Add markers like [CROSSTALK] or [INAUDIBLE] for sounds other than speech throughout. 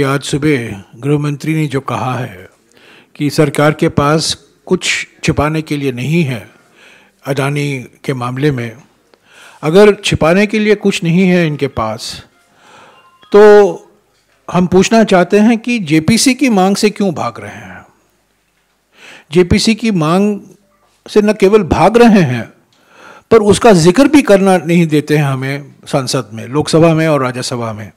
कि आज सुबह गृहमंत्री ने जो कहा है कि सरकार के पास कुछ छिपाने के लिए नहीं है अडानी के मामले में अगर छिपाने के लिए कुछ नहीं है इनके पास तो हम पूछना चाहते हैं कि जेपीसी की मांग से क्यों भाग रहे हैं जेपीसी की मांग से न केवल भाग रहे हैं पर उसका जिक्र भी करना नहीं देते हैं हमें संसद में लोकसभा में और राज्यसभा में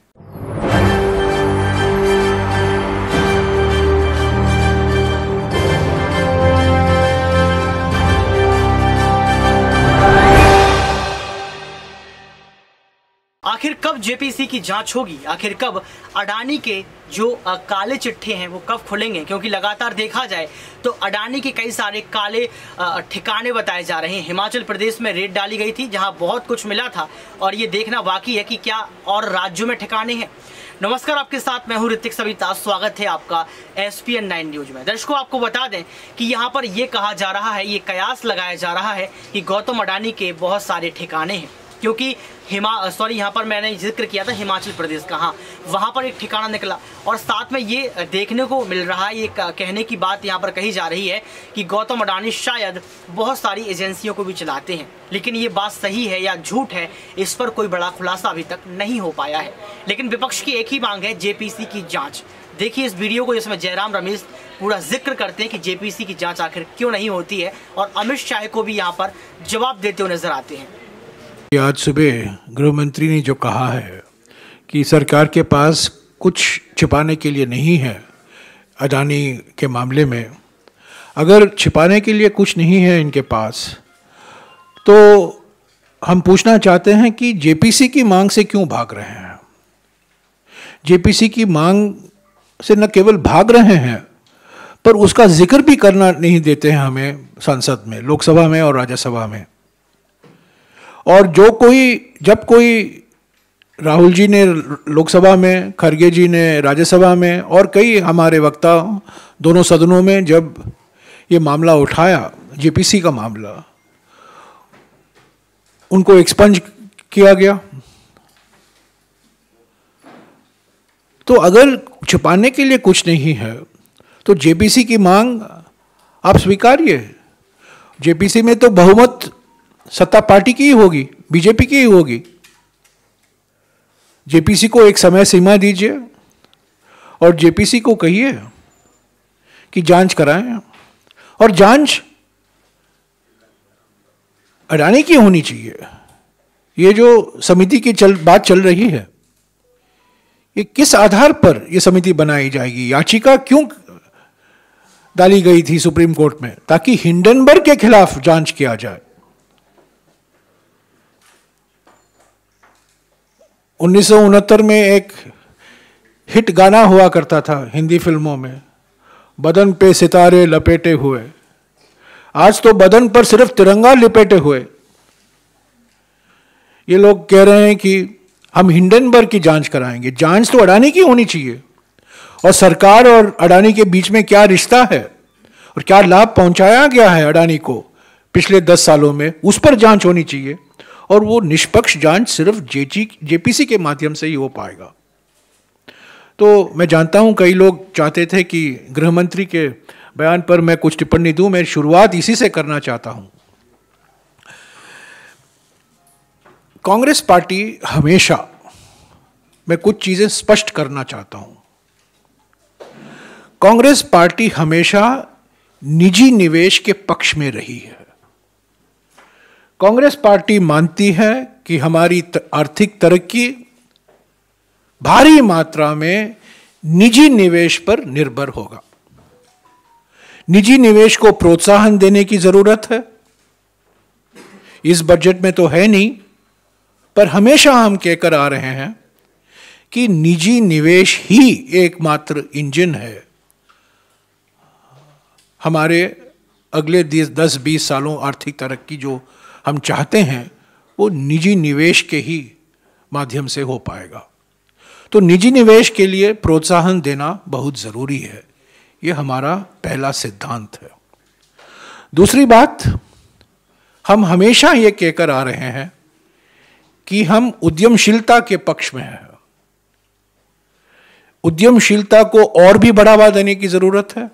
कब जेपीसी की जांच होगी आखिर कब अडानी के जो काले चिट्ठे हैं वो कब खुलेंगे क्योंकि लगातार देखा जाए तो अडानी के कई सारे काले ठिकाने बताए जा रहे हैं हिमाचल प्रदेश में रेड डाली गई थी जहां बहुत कुछ मिला था और ये देखना बाकी है कि क्या और राज्यों में ठिकाने हैं नमस्कार आपके साथ मैं हूं ऋतिक सविता स्वागत है आपका S P N nine news में दर्शकों आपको बता दें कि यहां पर ये कहा जा रहा है ये कयास लगाया जा रहा है कि गौतम अडानी के बहुत सारे ठिकाने हैं क्योंकि हिमा सॉरी यहाँ पर मैंने जिक्र किया था हिमाचल प्रदेश का हाँ वहाँ पर एक ठिकाना निकला और साथ में ये देखने को मिल रहा है ये कहने की बात यहाँ पर कही जा रही है कि गौतम अडानी शायद बहुत सारी एजेंसियों को भी चलाते हैं लेकिन ये बात सही है या झूठ है इस पर कोई बड़ा खुलासा अभी तक नहीं हो पाया है लेकिन विपक्ष की एक ही मांग है जे की जाँच देखिए इस वीडियो को जिसमें जयराम रमेश पूरा जिक्र करते हैं कि जेपीसी की जांच आखिर क्यों नहीं होती है और अमित शाह को भी यहाँ पर जवाब देते हुए नजर आते हैं कि आज सुबह गृहमंत्री ने जो कहा है कि सरकार के पास कुछ छिपाने के लिए नहीं है अडानी के मामले में अगर छिपाने के लिए कुछ नहीं है इनके पास तो हम पूछना चाहते हैं कि जेपीसी की मांग से क्यों भाग रहे हैं जेपीसी की मांग से न केवल भाग रहे हैं पर उसका जिक्र भी करना नहीं देते हैं हमें संसद में लोकसभा में और राज्यसभा में और जो कोई जब कोई राहुल जी ने लोकसभा में खरगे जी ने राज्यसभा में और कई हमारे वक्ता दोनों सदनों में जब ये मामला उठाया जेपीसी का मामला उनको एक्सपंज किया गया तो अगर छुपाने के लिए कुछ नहीं है तो जेपीसी की मांग आप स्वीकारिए जेपीसी में तो बहुमत सत्ता पार्टी की ही होगी बीजेपी की ही होगी जेपीसी को एक समय सीमा दीजिए और जेपीसी को कहिए कि जांच कराएं और जांच अडानी की होनी चाहिए ये जो समिति की चल बात चल रही है ये किस आधार पर ये समिति बनाई जाएगी याचिका क्यों डाली गई थी सुप्रीम कोर्ट में ताकि हिंडनबर्ग के खिलाफ जांच किया जाए उन्नीस में एक हिट गाना हुआ करता था हिंदी फिल्मों में बदन पे सितारे लपेटे हुए आज तो बदन पर सिर्फ तिरंगा लपेटे हुए ये लोग कह रहे हैं कि हम हिंडनबर्ग की जांच कराएंगे जांच तो अडानी की होनी चाहिए और सरकार और अडानी के बीच में क्या रिश्ता है और क्या लाभ पहुंचाया गया है अडानी को पिछले दस सालों में उस पर जांच होनी चाहिए और वो निष्पक्ष जांच सिर्फ जेजी जेपीसी के माध्यम से ही हो पाएगा तो मैं जानता हूं कई लोग चाहते थे कि गृह मंत्री के बयान पर मैं कुछ टिप्पणी दूं मैं शुरुआत इसी से करना चाहता हूं कांग्रेस पार्टी हमेशा मैं कुछ चीजें स्पष्ट करना चाहता हूं कांग्रेस पार्टी हमेशा निजी निवेश के पक्ष में रही है कांग्रेस पार्टी मानती है कि हमारी आर्थिक तरक्की भारी मात्रा में निजी निवेश पर निर्भर होगा निजी निवेश को प्रोत्साहन देने की जरूरत है इस बजट में तो है नहीं पर हमेशा हम कहकर आ रहे हैं कि निजी निवेश ही एकमात्र इंजन है हमारे अगले दस बीस सालों आर्थिक तरक्की जो हम चाहते हैं वो निजी निवेश के ही माध्यम से हो पाएगा तो निजी निवेश के लिए प्रोत्साहन देना बहुत ज़रूरी है ये हमारा पहला सिद्धांत है दूसरी बात हम हमेशा ये कहकर आ रहे हैं कि हम उद्यमशीलता के पक्ष में हैं उद्यमशीलता को और भी बढ़ावा देने की ज़रूरत है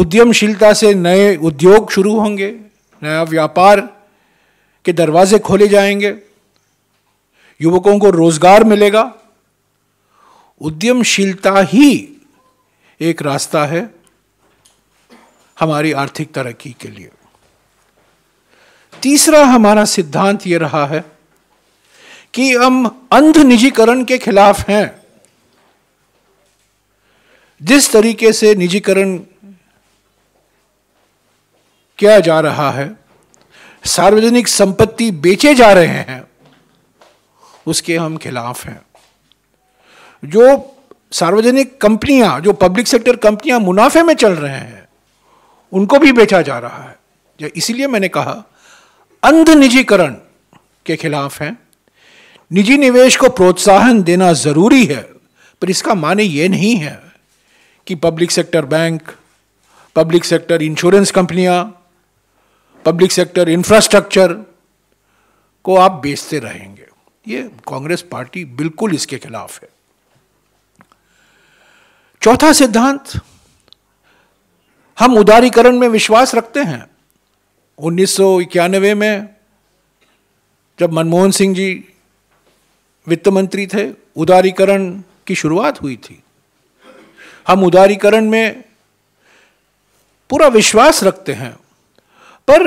उद्यमशीलता से नए उद्योग शुरू होंगे नया व्यापार के दरवाजे खोले जाएंगे युवकों को रोजगार मिलेगा उद्यमशीलता ही एक रास्ता है हमारी आर्थिक तरक्की के लिए तीसरा हमारा सिद्धांत यह रहा है कि हम अंध निजीकरण के खिलाफ हैं जिस तरीके से निजीकरण किया जा रहा है सार्वजनिक संपत्ति बेचे जा रहे हैं उसके हम खिलाफ हैं जो सार्वजनिक कंपनियां जो पब्लिक सेक्टर कंपनियां मुनाफे में चल रहे हैं उनको भी बेचा जा रहा है इसीलिए मैंने कहा अंध निजीकरण के खिलाफ हैं निजी निवेश को प्रोत्साहन देना जरूरी है पर इसका माने ये नहीं है कि public sector bank public sector insurance कंपनियां पब्लिक सेक्टर इंफ्रास्ट्रक्चर को आप बेचते रहेंगे ये कांग्रेस पार्टी बिल्कुल इसके खिलाफ है चौथा सिद्धांत हम उदारीकरण में विश्वास रखते हैं उन्नीस में जब मनमोहन सिंह जी वित्त मंत्री थे उदारीकरण की शुरुआत हुई थी हम उदारीकरण में पूरा विश्वास रखते हैं पर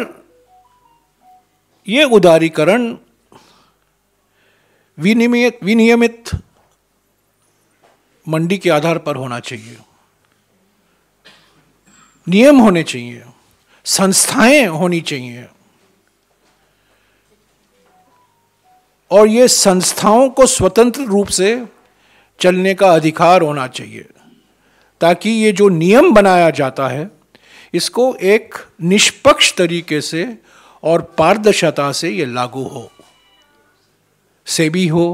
यह उदारीकरण विनियमित विनियमित मंडी के आधार पर होना चाहिए नियम होने चाहिए संस्थाएं होनी चाहिए और ये संस्थाओं को स्वतंत्र रूप से चलने का अधिकार होना चाहिए ताकि ये जो नियम बनाया जाता है इसको एक निष्पक्ष तरीके से और पारदर्शिता से ये लागू हो सेबी हो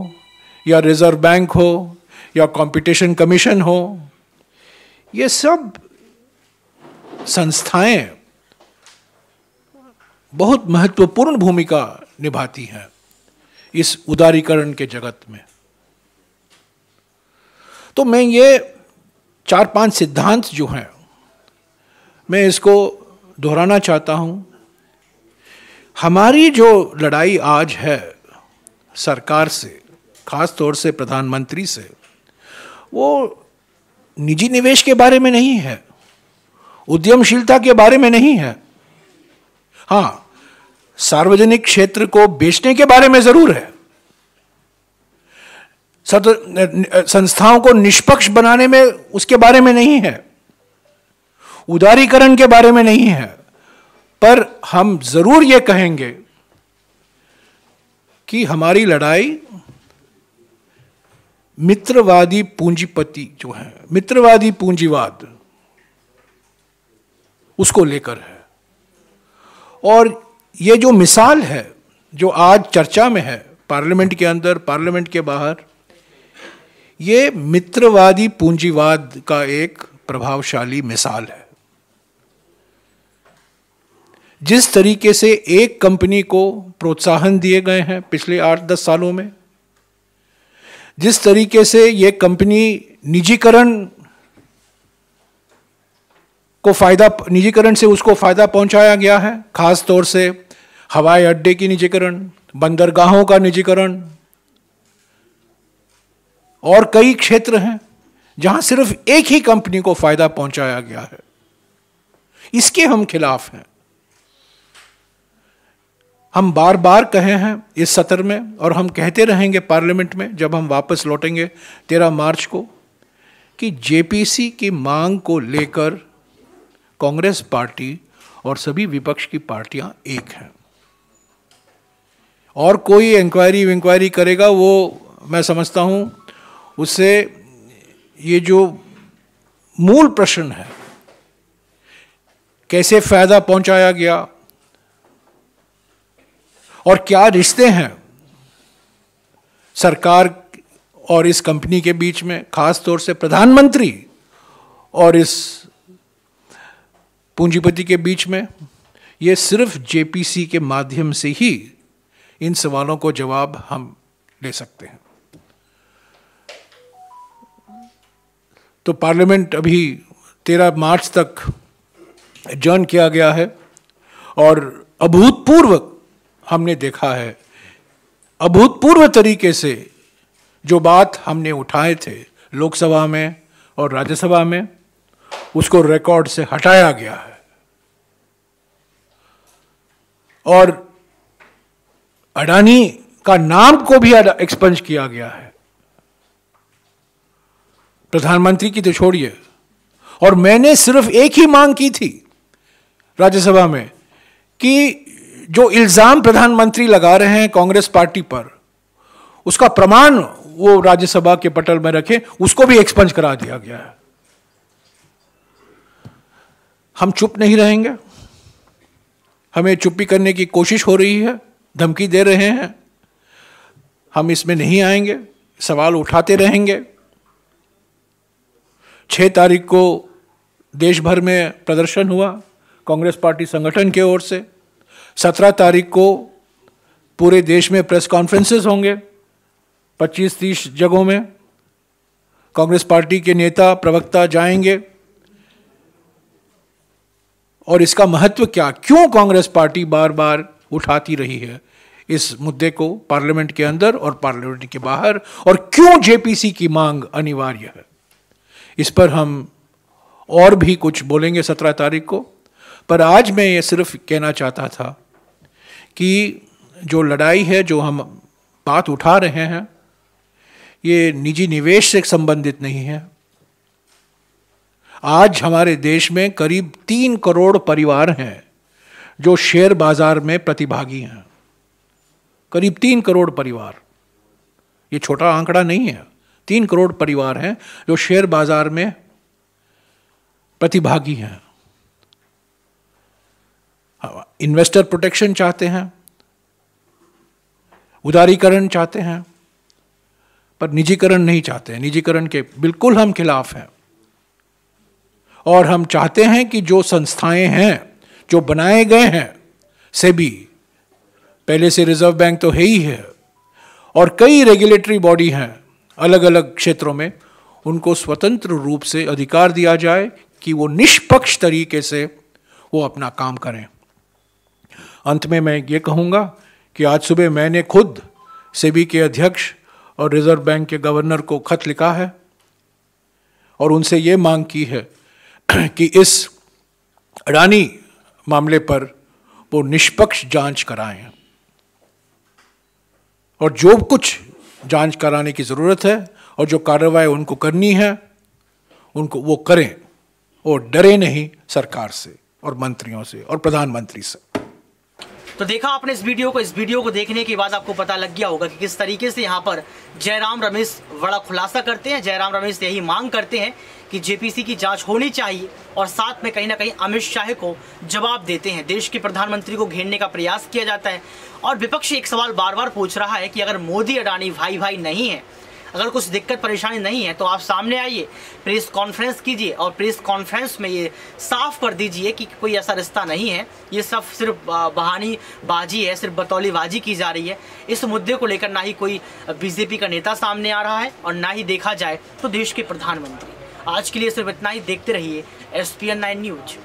या रिजर्व बैंक हो या कंपटीशन कमीशन हो ये सब संस्थाएं बहुत महत्वपूर्ण भूमिका निभाती हैं इस उदारीकरण के जगत में तो मैं ये चार पांच सिद्धांत जो हैं मैं इसको दोहराना चाहता हूँ हमारी जो लड़ाई आज है सरकार से खास तौर से प्रधानमंत्री से वो निजी निवेश के बारे में नहीं है उद्यमशीलता के बारे में नहीं है हाँ सार्वजनिक क्षेत्र को बेचने के बारे में जरूर है संस्थाओं को निष्पक्ष बनाने में उसके बारे में नहीं है उदारीकरण के बारे में नहीं है पर हम जरूर यह कहेंगे कि हमारी लड़ाई मित्रवादी पूंजीपति जो है मित्रवादी पूंजीवाद उसको लेकर है और ये जो मिसाल है जो आज चर्चा में है पार्लियामेंट के अंदर पार्लियामेंट के बाहर ये मित्रवादी पूंजीवाद का एक प्रभावशाली मिसाल है जिस तरीके से एक कंपनी को प्रोत्साहन दिए गए हैं पिछले आठ दस सालों में जिस तरीके से ये कंपनी निजीकरण को फायदा निजीकरण से उसको फायदा पहुंचाया गया है खास तौर से हवाई अड्डे की निजीकरण बंदरगाहों का निजीकरण और कई क्षेत्र हैं जहां सिर्फ एक ही कंपनी को फायदा पहुंचाया गया है इसके हम खिलाफ हैं हम बार बार कहे हैं इस सत्र में और हम कहते रहेंगे पार्लियामेंट में जब हम वापस लौटेंगे तेरह मार्च को कि जेपीसी की मांग को लेकर कांग्रेस पार्टी और सभी विपक्ष की पार्टियां एक हैं और कोई इंक्वायरी विंक्वायरी करेगा वो मैं समझता हूँ उससे ये जो मूल प्रश्न है कैसे फ़ायदा पहुंचाया गया और क्या रिश्ते हैं सरकार और इस कंपनी के बीच में खास तौर से प्रधानमंत्री और इस पूंजीपति के बीच में ये सिर्फ जेपीसी के माध्यम से ही इन सवालों को जवाब हम ले सकते हैं तो पार्लियामेंट अभी 13 मार्च तक जॉन किया गया है और अभूतपूर्वक हमने देखा है अभूतपूर्व तरीके से जो बात हमने उठाए थे लोकसभा में और राज्यसभा में उसको रिकॉर्ड से हटाया गया है और अडानी का नाम को भी एक्सपंज किया गया है प्रधानमंत्री की तो छोड़िए और मैंने सिर्फ एक ही मांग की थी राज्यसभा में कि जो इल्जाम प्रधानमंत्री लगा रहे हैं कांग्रेस पार्टी पर उसका प्रमाण वो राज्यसभा के पटल में रखे उसको भी एक्सपंज करा दिया गया है हम चुप नहीं रहेंगे हमें चुप्पी करने की कोशिश हो रही है धमकी दे रहे हैं हम इसमें नहीं आएंगे सवाल उठाते रहेंगे छह तारीख को देश भर में प्रदर्शन हुआ कांग्रेस पार्टी संगठन की ओर से सत्रह तारीख को पूरे देश में प्रेस कॉन्फ्रेंसेस होंगे पच्चीस तीस जगहों में कांग्रेस पार्टी के नेता प्रवक्ता जाएंगे और इसका महत्व क्या क्यों कांग्रेस पार्टी बार बार उठाती रही है इस मुद्दे को पार्लियामेंट के अंदर और पार्लियामेंट के बाहर और क्यों जेपीसी की मांग अनिवार्य है इस पर हम और भी कुछ बोलेंगे सत्रह तारीख को पर आज मैं ये सिर्फ कहना चाहता था कि जो लड़ाई है जो हम बात उठा रहे हैं ये निजी निवेश से संबंधित नहीं है आज हमारे देश में करीब तीन करोड़ परिवार हैं जो शेयर बाजार में प्रतिभागी हैं करीब तीन करोड़ परिवार ये छोटा आंकड़ा नहीं है तीन करोड़ परिवार हैं जो शेयर बाजार में प्रतिभागी हैं इन्वेस्टर हाँ, प्रोटेक्शन चाहते हैं उदारीकरण चाहते हैं पर निजीकरण नहीं चाहते हैं निजीकरण के बिल्कुल हम खिलाफ हैं और हम चाहते हैं कि जो संस्थाएं हैं जो बनाए गए हैं सेबी पहले से रिजर्व बैंक तो है ही है और कई रेगुलेटरी बॉडी हैं अलग अलग क्षेत्रों में उनको स्वतंत्र रूप से अधिकार दिया जाए कि वो निष्पक्ष तरीके से वो अपना काम करें अंत में मैं ये कहूँगा कि आज सुबह मैंने खुद सेबी के अध्यक्ष और रिजर्व बैंक के गवर्नर को खत लिखा है और उनसे ये मांग की है [CLEARS THROAT] कि इस अडानी मामले पर वो निष्पक्ष जांच कराएं और जो कुछ जांच कराने की ज़रूरत है और जो कार्रवाई उनको करनी है उनको वो करें और डरे नहीं सरकार से और मंत्रियों से और प्रधानमंत्री से तो देखा आपने इस वीडियो को इस वीडियो को देखने के बाद आपको पता लग गया होगा कि किस तरीके से यहाँ पर जयराम रमेश बड़ा खुलासा करते हैं जयराम रमेश यही मांग करते हैं कि जेपीसी की जांच होनी चाहिए और साथ में कहीं ना कहीं अमित शाह को जवाब देते हैं देश के प्रधानमंत्री को घेरने का प्रयास किया जाता है और विपक्ष एक सवाल बार बार पूछ रहा है कि अगर मोदी अडानी भाई भाई नहीं है अगर कुछ दिक्कत परेशानी नहीं है तो आप सामने आइए प्रेस कॉन्फ्रेंस कीजिए और प्रेस कॉन्फ्रेंस में ये साफ कर दीजिए कि कोई ऐसा रिश्ता नहीं है ये सब सिर्फ बहानी बाजी है सिर्फ बतौलीबाजी की जा रही है इस मुद्दे को लेकर ना ही कोई बीजेपी का नेता सामने आ रहा है और ना ही देखा जाए तो देश के प्रधानमंत्री आज के लिए सिर्फ इतना ही देखते रहिए S P N nine news